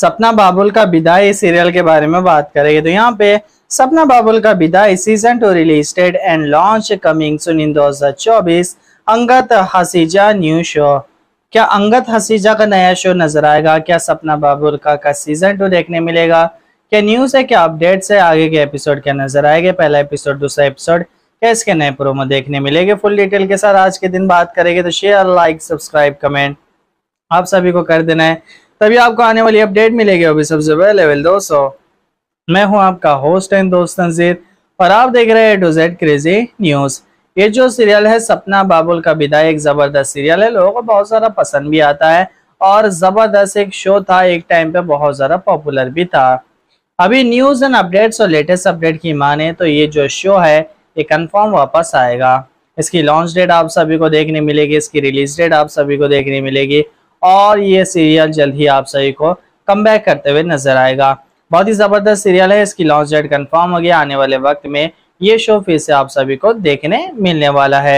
सपना बाबुल का विदाई सीरियल के बारे में बात करेंगे तो यहाँ पे सपना Babul Ka Vidaai season two release date and launch coming soon इन दो अंगत हसीजा न्यू शो क्या अंगत हसीजा का नया शो नजर आएगा क्या सपना बाबुल का, का सीजन टू देखने मिलेगा क्या न्यूज है क्या अपडेट्स है आगे के एपिसोड क्या नजर आएगा पहला एपिसोड दूसरा एपिसोड क्या इसके नए प्रोमो देखने मिलेंगे फुल डिटेल के साथ आज के दिन बात करेंगे तो शेयर लाइक सब्सक्राइब कमेंट आप सभी को कर देना है तभी आपको आने वाली अपडेट मिलेगी अभी सबसे पहले वेल दोस्तों मैं हूं आपका होस्ट एंड दोस्त नजीर और आप देख रहे हैं टू जेड क्रेजी न्यूज ये जो सीरियल है सपना बाबुल का विदा एक जबरदस्त सीरियल है लोगों को बहुत सारा पसंद भी आता है और जबरदस्त एक शो था एक टाइम पे बहुत ज्यादा पॉपुलर भी था अभी न्यूज एंड अपडेट्स और लेटेस्ट अपडेट की माने तो ये जो शो है ये कंफर्म वापस आएगा इसकी लॉन्च डेट आप सभी को देखने मिलेगी इसकी रिलीज डेट आप सभी को देखने मिलेगी और ये सीरियल जल्द ही आप सभी को कम करते हुए नजर आएगा बहुत ही ज़बरदस्त सीरियल है इसकी लॉन्च डेट कंफर्म हो गया आने वाले वक्त में ये शो फिर से आप सभी को देखने मिलने वाला है